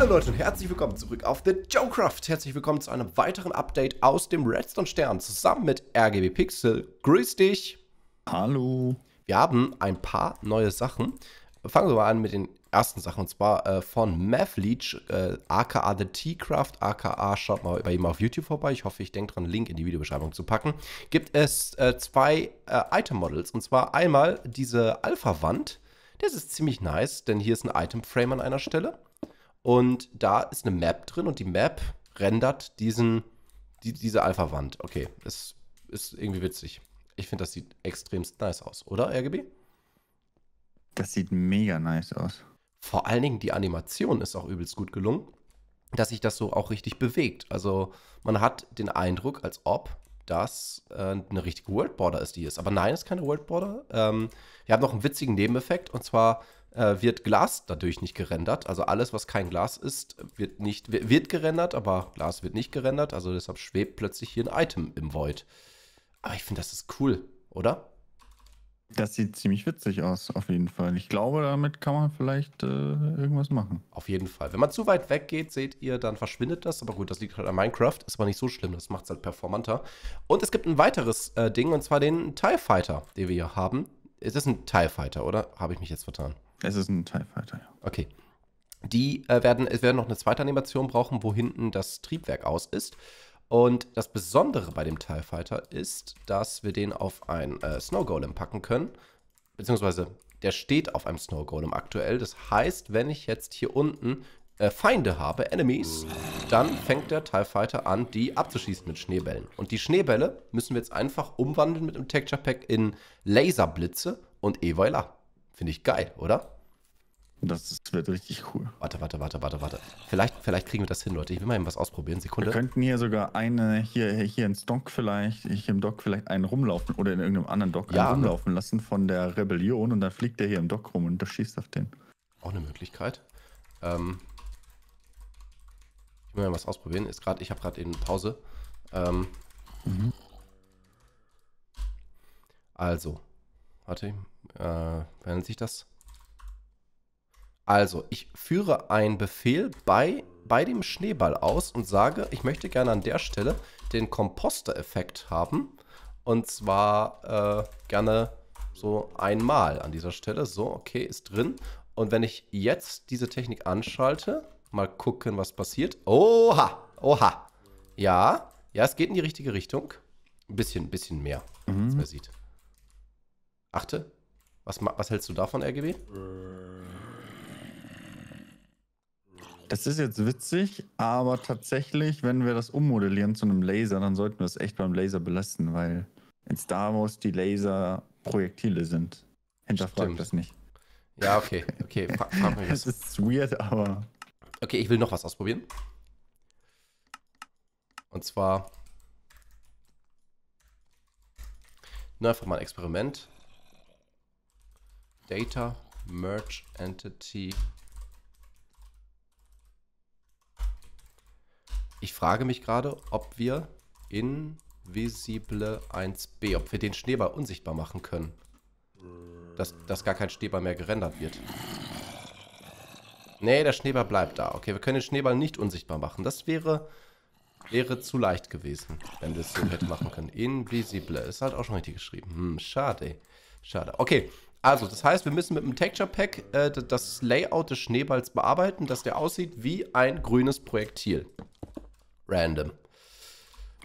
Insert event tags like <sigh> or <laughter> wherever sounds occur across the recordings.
Hallo Leute und herzlich willkommen zurück auf The Joecraft. Herzlich willkommen zu einem weiteren Update aus dem Redstone Stern zusammen mit RGB Pixel. Grüß dich. Hallo. Wir haben ein paar neue Sachen. Fangen wir mal an mit den ersten Sachen und zwar äh, von Mathleach, äh, aka The T-Craft, aka schaut mal bei ihm auf YouTube vorbei. Ich hoffe, ich denke dran, Link in die Videobeschreibung zu packen. Gibt es äh, zwei äh, Item-Models und zwar einmal diese Alpha-Wand. Das ist ziemlich nice, denn hier ist ein Item-Frame an einer Stelle. Und da ist eine Map drin und die Map rendert diesen, die, diese Alpha-Wand. Okay, das ist irgendwie witzig. Ich finde, das sieht extremst nice aus, oder, RGB? Das sieht mega nice aus. Vor allen Dingen die Animation ist auch übelst gut gelungen, dass sich das so auch richtig bewegt. Also man hat den Eindruck, als ob das äh, eine richtige World Border ist, die ist. Aber nein, es ist keine World Border. Ähm, wir haben noch einen witzigen Nebeneffekt und zwar äh, wird Glas natürlich nicht gerendert. Also alles, was kein Glas ist, wird nicht wird gerendert, aber Glas wird nicht gerendert. Also deshalb schwebt plötzlich hier ein Item im Void. Aber ich finde, das ist cool, oder? Das sieht ziemlich witzig aus, auf jeden Fall. Ich glaube, damit kann man vielleicht äh, irgendwas machen. Auf jeden Fall. Wenn man zu weit weg geht, seht ihr, dann verschwindet das. Aber gut, das liegt halt an Minecraft. Ist aber nicht so schlimm, das macht es halt performanter. Und es gibt ein weiteres äh, Ding, und zwar den TIE Fighter, den wir hier haben. Ist das ein TIE Fighter, oder? Habe ich mich jetzt vertan? Es ist ein TIE Fighter, ja. Okay. Die äh, werden, es werden noch eine zweite Animation brauchen, wo hinten das Triebwerk aus ist. Und das Besondere bei dem TIE Fighter ist, dass wir den auf ein äh, Snow Golem packen können. Beziehungsweise der steht auf einem Snow Golem aktuell. Das heißt, wenn ich jetzt hier unten äh, Feinde habe, Enemies, dann fängt der TIE Fighter an, die abzuschießen mit Schneebällen. Und die Schneebälle müssen wir jetzt einfach umwandeln mit dem Texture Pack in Laserblitze und eh voilà. Finde ich geil, oder? Das wird richtig cool. Warte, warte, warte, warte, warte. Vielleicht, vielleicht kriegen wir das hin, Leute. Ich will mal eben was ausprobieren. Sekunde. Wir könnten hier sogar eine, hier, hier ins Dock vielleicht, hier im Dock vielleicht einen rumlaufen oder in irgendeinem anderen Dock ja, einen rumlaufen lassen von der Rebellion und dann fliegt der hier im Dock rum und das schießt auf den. Auch eine Möglichkeit. Ähm, ich will mal was ausprobieren. Ist grad, ich habe gerade eben Pause. Ähm, mhm. Also, warte, äh, wie nennt sich das? Also, ich führe einen Befehl bei, bei dem Schneeball aus und sage, ich möchte gerne an der Stelle den Komposter-Effekt haben. Und zwar äh, gerne so einmal an dieser Stelle. So, okay, ist drin. Und wenn ich jetzt diese Technik anschalte, mal gucken, was passiert. Oha, oha. Ja, ja, es geht in die richtige Richtung. Ein bisschen, ein bisschen mehr, mhm. als man sieht. Achte, was, was hältst du davon, RGB? Das ist jetzt witzig, aber tatsächlich, wenn wir das ummodellieren zu einem Laser, dann sollten wir es echt beim Laser belassen, weil in Star Wars die Laser Projektile sind. Hinterfragt Stimmt. das nicht. Ja, okay, okay. Frag <laughs> das ist weird, aber. Okay, ich will noch was ausprobieren. Und zwar. Na, einfach mal ein Experiment. Data Merge Entity. Ich frage mich gerade, ob wir Invisible 1b, ob wir den Schneeball unsichtbar machen können. Dass, dass gar kein Schneeball mehr gerendert wird. Nee, der Schneeball bleibt da. Okay, wir können den Schneeball nicht unsichtbar machen. Das wäre, wäre zu leicht gewesen, wenn wir es so hätten machen können. Invisible. Ist halt auch schon richtig geschrieben. Hm, schade. Schade. Okay, also, das heißt, wir müssen mit dem Texture Pack äh, das Layout des Schneeballs bearbeiten, dass der aussieht wie ein grünes Projektil. Random.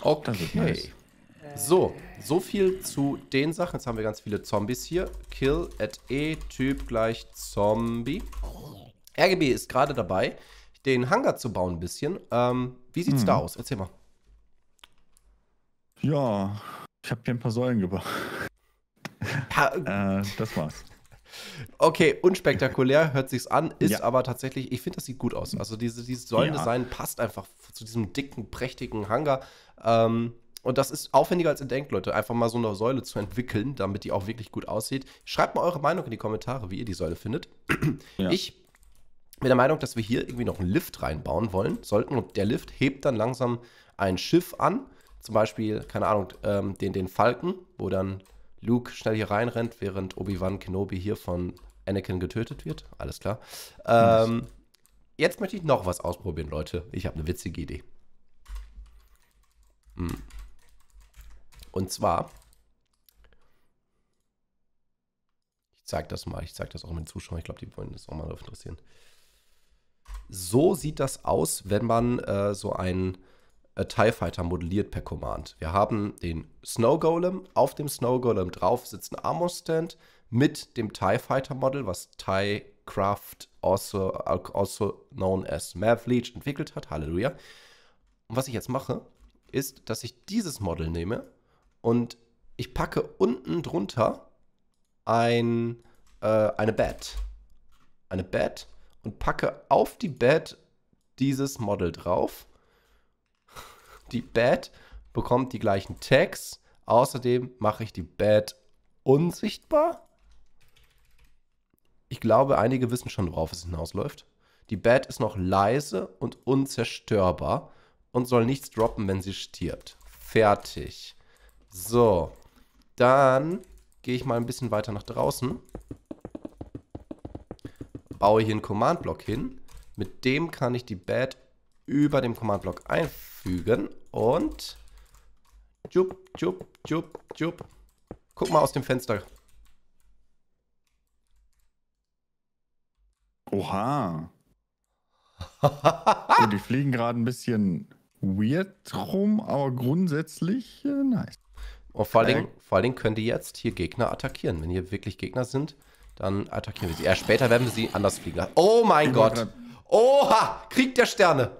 Okay. Nice. So, so viel zu den Sachen. Jetzt haben wir ganz viele Zombies hier. Kill at E, Typ gleich Zombie. RGB ist gerade dabei, den Hangar zu bauen ein bisschen. Ähm, wie sieht's hm. da aus? Erzähl mal. Ja, ich habe hier ein paar Säulen gebaut. Äh, das war's. Okay, unspektakulär hört sich's an, ist ja. aber tatsächlich, ich finde, das sieht gut aus. Also diese, dieses Säulendesign ja. passt einfach zu diesem dicken, prächtigen Hangar. Ähm, und das ist aufwendiger als ihr denkt, Leute, einfach mal so eine Säule zu entwickeln, damit die auch wirklich gut aussieht. Schreibt mal eure Meinung in die Kommentare, wie ihr die Säule findet. Ja. Ich bin der Meinung, dass wir hier irgendwie noch einen Lift reinbauen wollen sollten. Und der Lift hebt dann langsam ein Schiff an. Zum Beispiel, keine Ahnung, ähm, den, den Falken, wo dann Luke schnell hier reinrennt, während Obi-Wan Kenobi hier von Anakin getötet wird. Alles klar. Ähm, jetzt möchte ich noch was ausprobieren, Leute. Ich habe eine witzige Idee. Hm. Und zwar, ich zeige das mal, ich zeige das auch mit Zuschauern. Ich glaube, die wollen das auch mal interessieren. So sieht das aus, wenn man äh, so einen äh, TIE Fighter modelliert per Command. Wir haben den Snow Golem, auf dem Snow Golem drauf sitzt ein Armor Stand mit dem TIE Fighter Model, was TIE Craft, also, also known as Mavleach, entwickelt hat. Halleluja. Und was ich jetzt mache, ist, dass ich dieses Model nehme und ich packe unten drunter ein, äh, eine Bat. Eine Bat und packe auf die Bat dieses Model drauf die Bad bekommt die gleichen Tags. Außerdem mache ich die Bad unsichtbar. Ich glaube, einige wissen schon, worauf es hinausläuft. Die Bad ist noch leise und unzerstörbar und soll nichts droppen, wenn sie stirbt. Fertig. So, dann gehe ich mal ein bisschen weiter nach draußen. Baue hier einen Command-Block hin. Mit dem kann ich die Bad über dem Command-Block einfügen und jup, jup, jup, jup. Guck mal aus dem Fenster. Oha. so, <laughs> die fliegen gerade ein bisschen weird rum, aber grundsätzlich äh, nice. Und vor allen, Dingen, vor allen Dingen könnt ihr jetzt hier Gegner attackieren. Wenn hier wirklich Gegner sind, dann attackieren wir sie. Ja, später werden wir sie anders fliegen lassen. Oh mein Gott. Oha! Krieg der Sterne.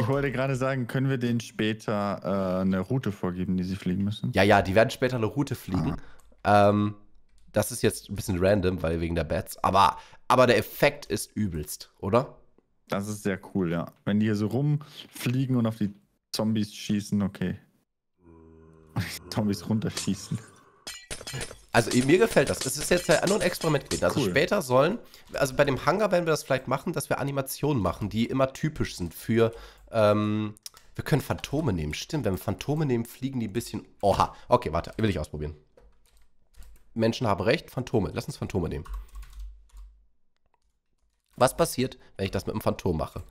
Ich wollte gerade sagen, können wir denen später äh, eine Route vorgeben, die sie fliegen müssen? Ja, ja, die werden später eine Route fliegen. Ah. Ähm, das ist jetzt ein bisschen random, weil wegen der Bats. Aber, aber der Effekt ist übelst, oder? Das ist sehr cool, ja. Wenn die hier so rumfliegen und auf die Zombies schießen, okay. <laughs> Zombies runterschießen. Also mir gefällt das. Es ist jetzt ja nur ein Experiment gewesen. Also cool. später sollen, also bei dem Hangar werden wir das vielleicht machen, dass wir Animationen machen, die immer typisch sind für. Ähm, wir können Phantome nehmen. Stimmt, wenn wir Phantome nehmen, fliegen die ein bisschen. Oha. Okay, warte, will ich ausprobieren. Menschen haben recht, Phantome. Lass uns Phantome nehmen. Was passiert, wenn ich das mit einem Phantom mache?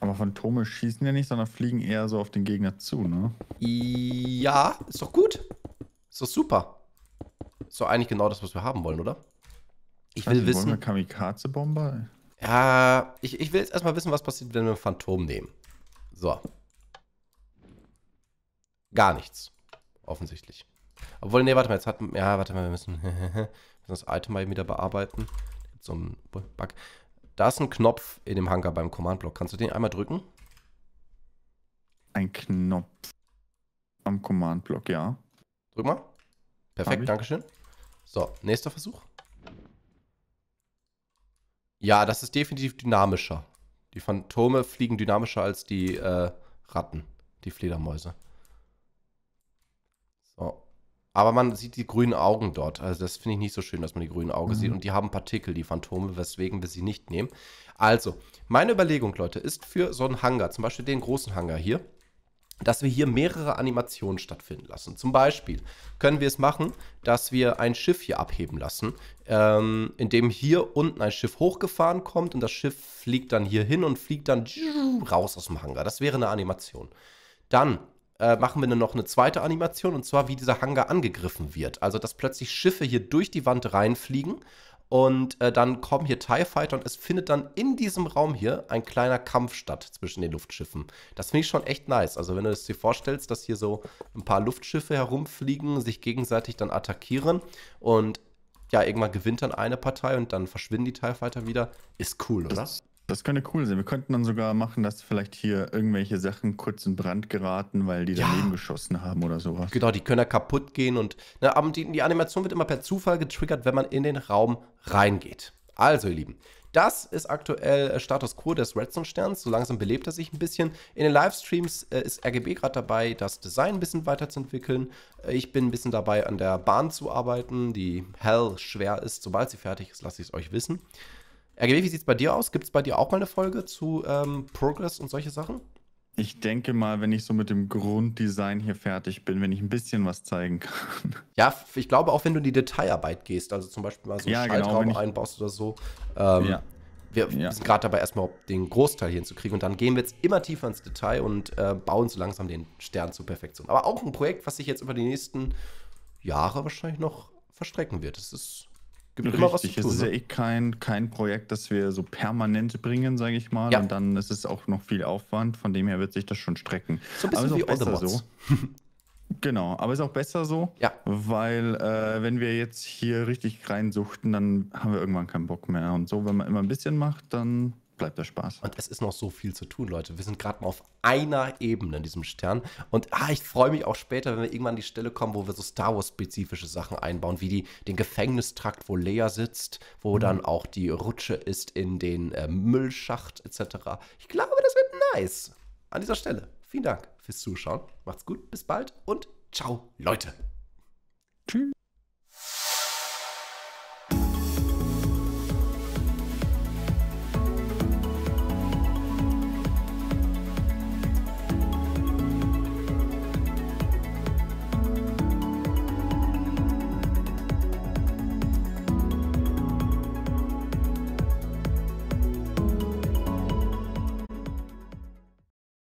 Aber Phantome schießen ja nicht, sondern fliegen eher so auf den Gegner zu, ne? Ja, ist doch gut. Ist doch super. Ist doch eigentlich genau das, was wir haben wollen, oder? Ich will also, wissen. Wollen wir Kamikaze-Bomber? Ja, ich, ich will jetzt erstmal wissen, was passiert, wenn wir ein Phantom nehmen. So. Gar nichts. Offensichtlich. Obwohl, nee, warte mal, jetzt hat. Ja, warte mal, wir müssen, <laughs> müssen das Item mal wieder bearbeiten. Gibt so einen Bug. Da ist ein Knopf in dem Hangar beim Command-Block. Kannst du den einmal drücken? Ein Knopf. Am Command-Block, ja. Drück mal. Perfekt, danke schön. So, nächster Versuch. Ja, das ist definitiv dynamischer. Die Phantome fliegen dynamischer als die äh, Ratten, die Fledermäuse. So. Aber man sieht die grünen Augen dort. Also das finde ich nicht so schön, dass man die grünen Augen mhm. sieht. Und die haben Partikel, die Phantome, weswegen wir sie nicht nehmen. Also, meine Überlegung, Leute, ist für so einen Hangar, zum Beispiel den großen Hangar hier, dass wir hier mehrere Animationen stattfinden lassen. Zum Beispiel können wir es machen, dass wir ein Schiff hier abheben lassen, ähm, indem hier unten ein Schiff hochgefahren kommt und das Schiff fliegt dann hier hin und fliegt dann raus aus dem Hangar. Das wäre eine Animation. Dann äh, machen wir dann noch eine zweite Animation und zwar, wie dieser Hangar angegriffen wird. Also, dass plötzlich Schiffe hier durch die Wand reinfliegen und äh, dann kommen hier TIE Fighter und es findet dann in diesem Raum hier ein kleiner Kampf statt zwischen den Luftschiffen. Das finde ich schon echt nice. Also wenn du dir vorstellst, dass hier so ein paar Luftschiffe herumfliegen, sich gegenseitig dann attackieren und ja, irgendwann gewinnt dann eine Partei und dann verschwinden die TIE Fighter wieder. Ist cool, oder? Das das könnte cool sein. Wir könnten dann sogar machen, dass vielleicht hier irgendwelche Sachen kurz in Brand geraten, weil die ja. daneben geschossen haben oder sowas. Genau, die können ja kaputt gehen und na, aber die, die Animation wird immer per Zufall getriggert, wenn man in den Raum reingeht. Also, ihr Lieben, das ist aktuell äh, Status Quo des Redstone-Sterns. So langsam belebt er sich ein bisschen. In den Livestreams äh, ist RGB gerade dabei, das Design ein bisschen weiterzuentwickeln. Äh, ich bin ein bisschen dabei, an der Bahn zu arbeiten, die hell schwer ist. Sobald sie fertig ist, lasse ich es euch wissen. RGB, wie sieht es bei dir aus? Gibt es bei dir auch mal eine Folge zu ähm, Progress und solche Sachen? Ich denke mal, wenn ich so mit dem Grunddesign hier fertig bin, wenn ich ein bisschen was zeigen kann. <laughs> Ja, ich glaube auch, wenn du in die Detailarbeit gehst, also zum Beispiel mal so einen ja, genau, Schaltraum genau, einbaust oder so. Ähm, ja. Wir ja. sind gerade dabei, erstmal den Großteil hinzukriegen und dann gehen wir jetzt immer tiefer ins Detail und äh, bauen so langsam den Stern zur Perfektion. Aber auch ein Projekt, was sich jetzt über die nächsten Jahre wahrscheinlich noch verstrecken wird. Das ist Gibt Richtig, immer was zu tun, es ne? ist ja eh kein, kein Projekt, das wir so permanent bringen, sage ich mal. Ja. Und dann ist es auch noch viel Aufwand, von dem her wird sich das schon strecken. So ein bisschen aber wie besser so. <laughs> Genau, aber ist auch besser so, ja. weil äh, wenn wir jetzt hier richtig reinsuchten, dann haben wir irgendwann keinen Bock mehr. Und so, wenn man immer ein bisschen macht, dann bleibt der Spaß. Und es ist noch so viel zu tun, Leute. Wir sind gerade mal auf einer Ebene in diesem Stern. Und ah, ich freue mich auch später, wenn wir irgendwann an die Stelle kommen, wo wir so Star Wars-spezifische Sachen einbauen, wie die, den Gefängnistrakt, wo Leia sitzt, wo mhm. dann auch die Rutsche ist in den äh, Müllschacht etc. Ich glaube, das wird nice. An dieser Stelle, vielen Dank fürs Zuschauen. Macht's gut, bis bald und ciao, Leute. Tschüss.